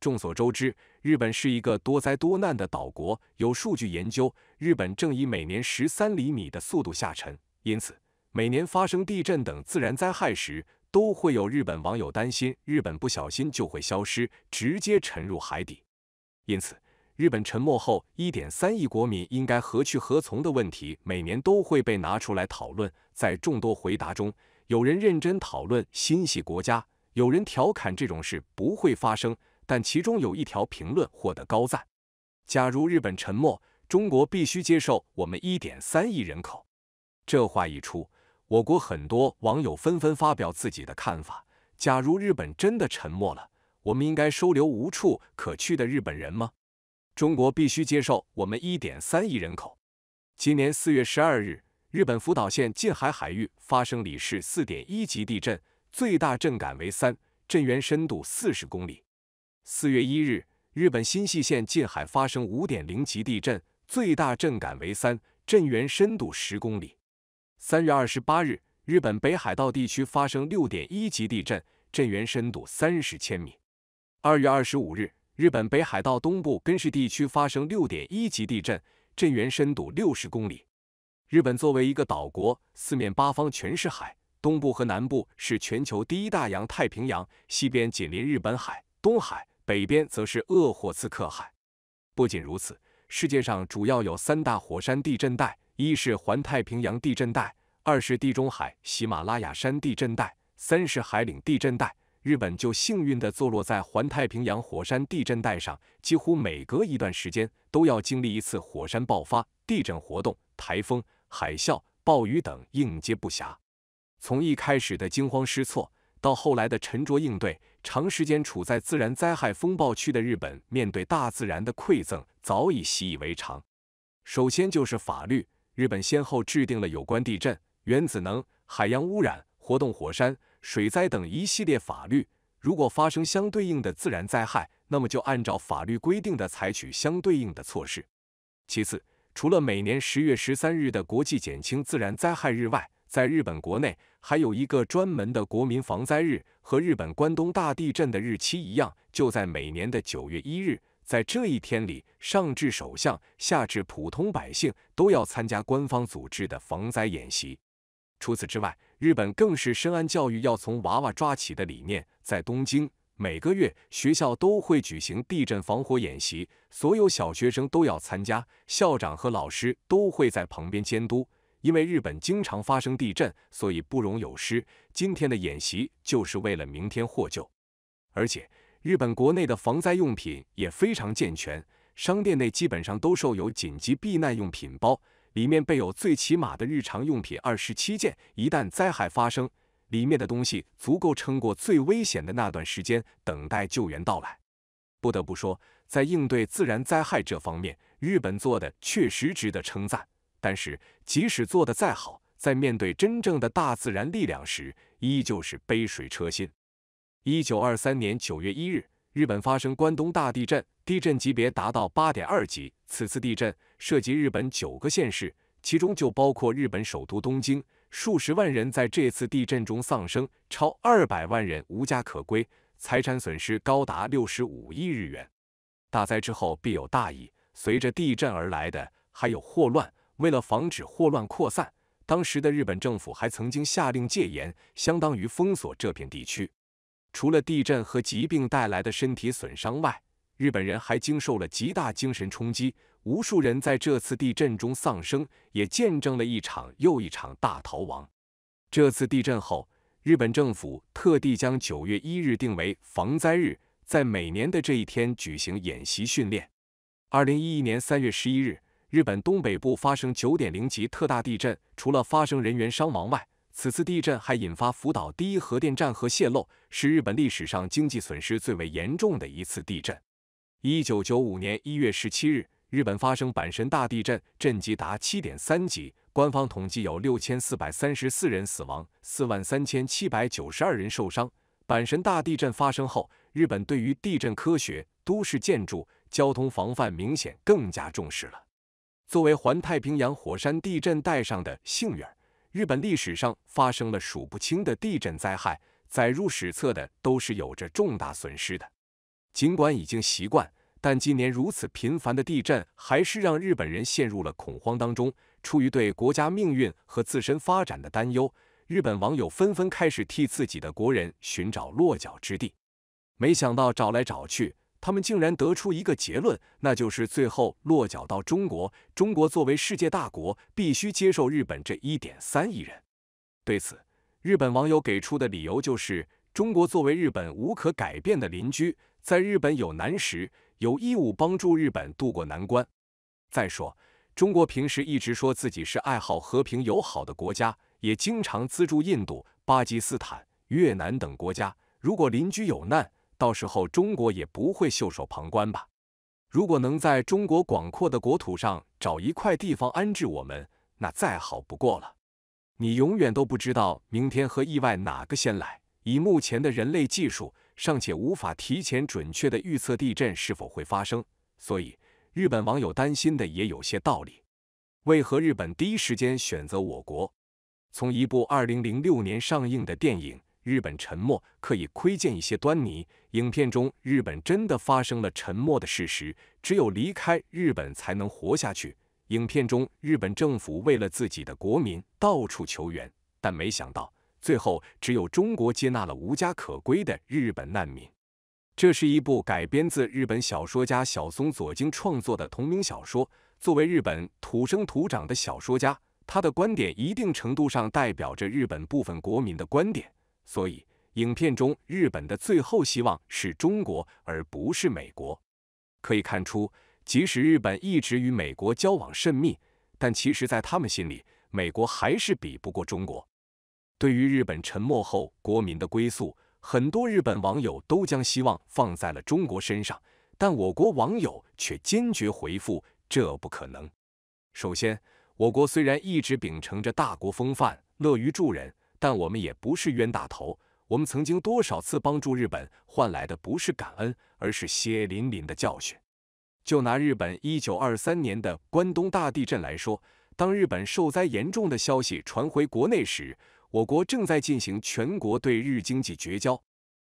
众所周知，日本是一个多灾多难的岛国。有数据研究，日本正以每年十三厘米的速度下沉，因此每年发生地震等自然灾害时，都会有日本网友担心日本不小心就会消失，直接沉入海底。因此，日本沉没后一点三亿国民应该何去何从的问题，每年都会被拿出来讨论。在众多回答中，有人认真讨论心系国家，有人调侃这种事不会发生。但其中有一条评论获得高赞：“假如日本沉没，中国必须接受我们一点三亿人口。”这话一出，我国很多网友纷纷发表自己的看法：“假如日本真的沉没了，我们应该收留无处可去的日本人吗？中国必须接受我们一点三亿人口。”今年四月十二日，日本福岛县近海海域发生里氏四点一级地震，最大震感为三，震源深度四十公里。四月一日，日本新泻县近海发生五点零级地震，最大震感为三，震源深度十公里。三月二十八日，日本北海道地区发生六点一级地震，震源深度三十千米。二月二十五日，日本北海道东部根室地区发生六点一级地震，震源深度六十公里。日本作为一个岛国，四面八方全是海，东部和南部是全球第一大洋太平洋，西边紧邻日本海、东海。北边则是鄂霍次克海。不仅如此，世界上主要有三大火山地震带：一是环太平洋地震带，二是地中海喜马拉雅山地震带，三是海岭地震带。日本就幸运地坐落在环太平洋火山地震带上，几乎每隔一段时间都要经历一次火山爆发、地震活动、台风、海啸、暴雨等，应接不暇。从一开始的惊慌失措，到后来的沉着应对。长时间处在自然灾害风暴区的日本，面对大自然的馈赠早已习以为常。首先就是法律，日本先后制定了有关地震、原子能、海洋污染、活动火山、水灾等一系列法律。如果发生相对应的自然灾害，那么就按照法律规定的采取相对应的措施。其次，除了每年十月十三日的国际减轻自然灾害日外，在日本国内。还有一个专门的国民防灾日，和日本关东大地震的日期一样，就在每年的九月一日。在这一天里，上至首相，下至普通百姓，都要参加官方组织的防灾演习。除此之外，日本更是深谙教育要从娃娃抓起的理念，在东京，每个月学校都会举行地震防火演习，所有小学生都要参加，校长和老师都会在旁边监督。因为日本经常发生地震，所以不容有失。今天的演习就是为了明天获救。而且，日本国内的防灾用品也非常健全，商店内基本上都设有紧急避难用品包，里面备有最起码的日常用品二十七件。一旦灾害发生，里面的东西足够撑过最危险的那段时间，等待救援到来。不得不说，在应对自然灾害这方面，日本做的确实值得称赞。但是，即使做得再好，在面对真正的大自然力量时，依旧是杯水车薪。一九二三年九月一日，日本发生关东大地震，地震级别达到八点二级。此次地震涉及日本九个县市，其中就包括日本首都东京。数十万人在这次地震中丧生，超二百万人无家可归，财产损失高达六十五亿日元。大灾之后必有大疫，随着地震而来的还有霍乱。为了防止霍乱扩散，当时的日本政府还曾经下令戒严，相当于封锁这片地区。除了地震和疾病带来的身体损伤外，日本人还经受了极大精神冲击。无数人在这次地震中丧生，也见证了一场又一场大逃亡。这次地震后，日本政府特地将九月一日定为防灾日，在每年的这一天举行演习训练。二零一一年三月十一日。日本东北部发生九点零级特大地震，除了发生人员伤亡外，此次地震还引发福岛第一核电站核泄漏，是日本历史上经济损失最为严重的一次地震。一九九五年一月十七日，日本发生阪神大地震，震级达七点三级，官方统计有六千四百三十四人死亡，四万三千七百九十二人受伤。阪神大地震发生后，日本对于地震科学、都市建筑、交通防范明显更加重视了。作为环太平洋火山地震带上的幸运儿，日本历史上发生了数不清的地震灾害，载入史册的都是有着重大损失的。尽管已经习惯，但今年如此频繁的地震还是让日本人陷入了恐慌当中。出于对国家命运和自身发展的担忧，日本网友纷纷开始替自己的国人寻找落脚之地。没想到找来找去。他们竟然得出一个结论，那就是最后落脚到中国。中国作为世界大国，必须接受日本这一点三亿人。对此，日本网友给出的理由就是，中国作为日本无可改变的邻居，在日本有难时，有义务帮助日本渡过难关。再说，中国平时一直说自己是爱好和平友好的国家，也经常资助印度、巴基斯坦、越南等国家。如果邻居有难，到时候中国也不会袖手旁观吧？如果能在中国广阔的国土上找一块地方安置我们，那再好不过了。你永远都不知道明天和意外哪个先来。以目前的人类技术，尚且无法提前准确的预测地震是否会发生，所以日本网友担心的也有些道理。为何日本第一时间选择我国？从一部二零零六年上映的电影。日本沉没可以窥见一些端倪。影片中，日本真的发生了沉没的事实，只有离开日本才能活下去。影片中，日本政府为了自己的国民到处求援，但没想到最后只有中国接纳了无家可归的日本难民。这是一部改编自日本小说家小松左京创作的同名小说。作为日本土生土长的小说家，他的观点一定程度上代表着日本部分国民的观点。所以，影片中日本的最后希望是中国，而不是美国。可以看出，即使日本一直与美国交往甚密，但其实在他们心里，美国还是比不过中国。对于日本沉没后国民的归宿，很多日本网友都将希望放在了中国身上，但我国网友却坚决回复：这不可能。首先，我国虽然一直秉承着大国风范，乐于助人。但我们也不是冤大头，我们曾经多少次帮助日本，换来的不是感恩，而是血淋淋的教训。就拿日本一九二三年的关东大地震来说，当日本受灾严重的消息传回国内时，我国正在进行全国对日经济绝交。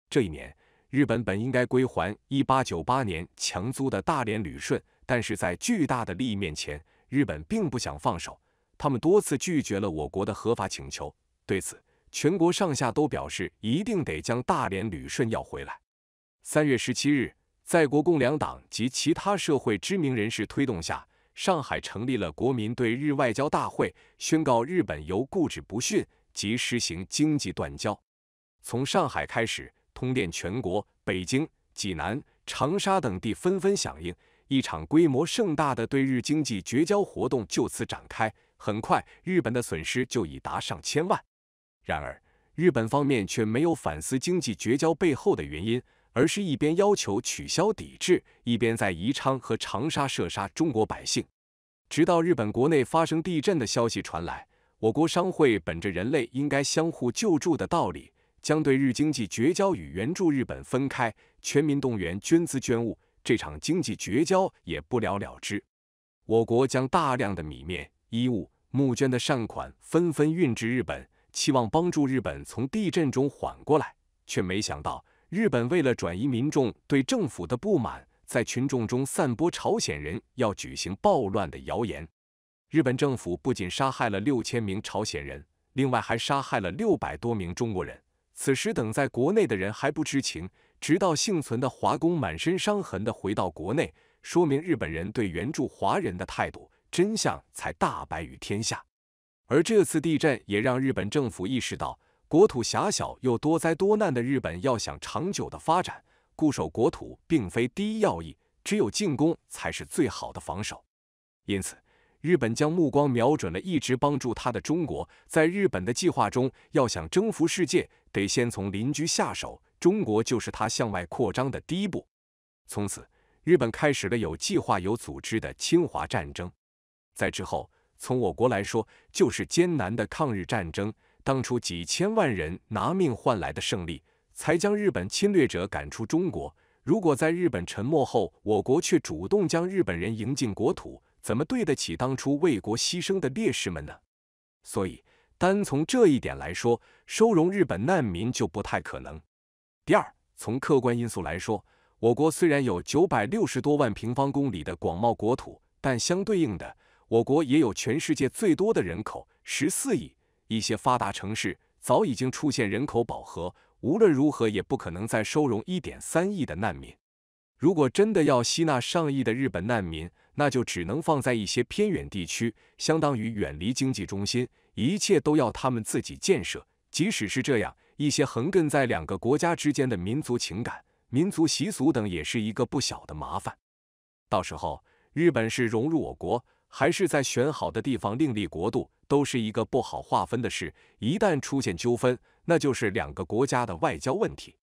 这一年，日本本应该归还一八九八年强租的大连旅顺，但是在巨大的利益面前，日本并不想放手，他们多次拒绝了我国的合法请求。对此，全国上下都表示一定得将大连、旅顺要回来。三月十七日，在国共两党及其他社会知名人士推动下，上海成立了国民对日外交大会，宣告日本由固执不逊及实行经济断交。从上海开始通电全国，北京、济南、长沙等地纷纷响应，一场规模盛大的对日经济绝交活动就此展开。很快，日本的损失就已达上千万。然而，日本方面却没有反思经济绝交背后的原因，而是一边要求取消抵制，一边在宜昌和长沙射杀中国百姓。直到日本国内发生地震的消息传来，我国商会本着人类应该相互救助的道理，将对日经济绝交与援助日本分开，全民动员捐资捐物，这场经济绝交也不了了之。我国将大量的米面、衣物募捐的善款纷纷运至日本。期望帮助日本从地震中缓过来，却没想到日本为了转移民众对政府的不满，在群众中散播朝鲜人要举行暴乱的谣言。日本政府不仅杀害了六千名朝鲜人，另外还杀害了六百多名中国人。此时等在国内的人还不知情，直到幸存的华工满身伤痕的回到国内，说明日本人对援助华人的态度，真相才大白于天下。而这次地震也让日本政府意识到，国土狭小又多灾多难的日本要想长久的发展，固守国土并非第一要义，只有进攻才是最好的防守。因此，日本将目光瞄准了一直帮助他的中国。在日本的计划中，要想征服世界，得先从邻居下手，中国就是他向外扩张的第一步。从此，日本开始了有计划、有组织的侵华战争。在之后，从我国来说，就是艰难的抗日战争，当初几千万人拿命换来的胜利，才将日本侵略者赶出中国。如果在日本沉没后，我国却主动将日本人迎进国土，怎么对得起当初为国牺牲的烈士们呢？所以，单从这一点来说，收容日本难民就不太可能。第二，从客观因素来说，我国虽然有九百六十多万平方公里的广袤国土，但相对应的。我国也有全世界最多的人口，十四亿。一些发达城市早已经出现人口饱和，无论如何也不可能再收容一点三亿的难民。如果真的要吸纳上亿的日本难民，那就只能放在一些偏远地区，相当于远离经济中心，一切都要他们自己建设。即使是这样，一些横亘在两个国家之间的民族情感、民族习俗等，也是一个不小的麻烦。到时候，日本是融入我国。还是在选好的地方另立国度，都是一个不好划分的事。一旦出现纠纷，那就是两个国家的外交问题。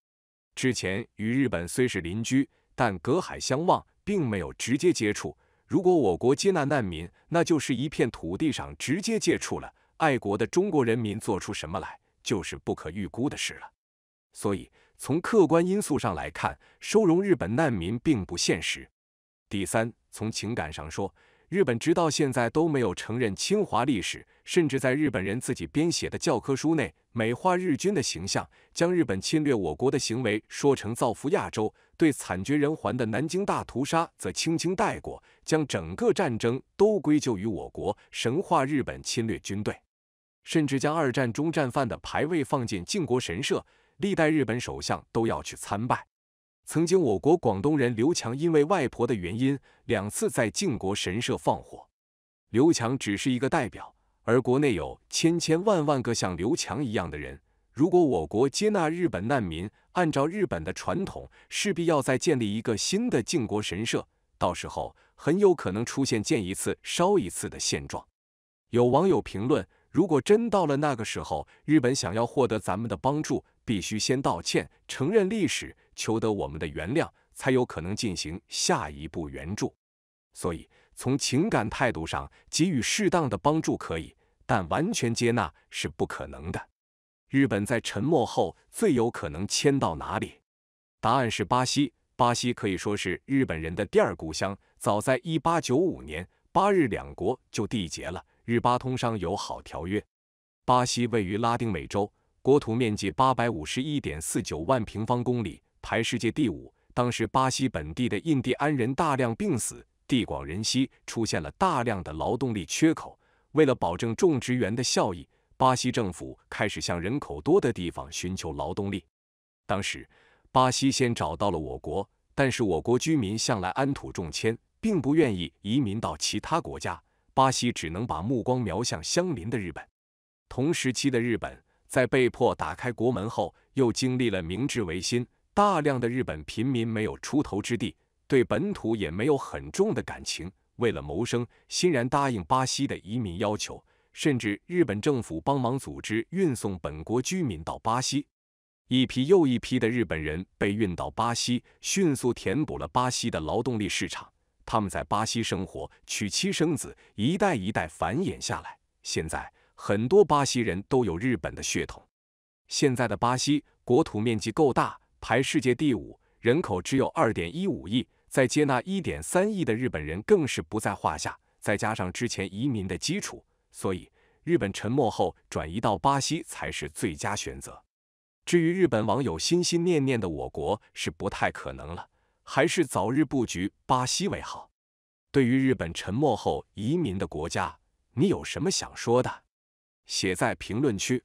之前与日本虽是邻居，但隔海相望，并没有直接接触。如果我国接纳难民，那就是一片土地上直接接触了。爱国的中国人民做出什么来，就是不可预估的事了。所以，从客观因素上来看，收容日本难民并不现实。第三，从情感上说。日本直到现在都没有承认侵华历史，甚至在日本人自己编写的教科书内美化日军的形象，将日本侵略我国的行为说成造福亚洲，对惨绝人寰的南京大屠杀则轻轻带过，将整个战争都归咎于我国，神话日本侵略军队，甚至将二战中战犯的牌位放进靖国神社，历代日本首相都要去参拜。曾经，我国广东人刘强因为外婆的原因两次在靖国神社放火。刘强只是一个代表，而国内有千千万万个像刘强一样的人。如果我国接纳日本难民，按照日本的传统，势必要再建立一个新的靖国神社，到时候很有可能出现见一次烧一次的现状。有网友评论。如果真到了那个时候，日本想要获得咱们的帮助，必须先道歉、承认历史、求得我们的原谅，才有可能进行下一步援助。所以，从情感态度上给予适当的帮助可以，但完全接纳是不可能的。日本在沉默后最有可能迁到哪里？答案是巴西。巴西可以说是日本人的第二故乡。早在1895年，巴日两国就缔结了。日巴通商友好条约。巴西位于拉丁美洲，国土面积八百五十一点四九万平方公里，排世界第五。当时，巴西本地的印第安人大量病死，地广人稀，出现了大量的劳动力缺口。为了保证种植园的效益，巴西政府开始向人口多的地方寻求劳动力。当时，巴西先找到了我国，但是我国居民向来安土重迁，并不愿意移民到其他国家。巴西只能把目光瞄向相邻的日本。同时期的日本，在被迫打开国门后，又经历了明治维新，大量的日本平民没有出头之地，对本土也没有很重的感情。为了谋生，欣然答应巴西的移民要求，甚至日本政府帮忙组织运送本国居民到巴西。一批又一批的日本人被运到巴西，迅速填补了巴西的劳动力市场。他们在巴西生活，娶妻生子，一代一代繁衍下来。现在很多巴西人都有日本的血统。现在的巴西国土面积够大，排世界第五，人口只有二点一五亿，再接纳一点三亿的日本人更是不在话下。再加上之前移民的基础，所以日本沉没后转移到巴西才是最佳选择。至于日本网友心心念念的我国，是不太可能了。还是早日布局巴西为好。对于日本沉没后移民的国家，你有什么想说的？写在评论区。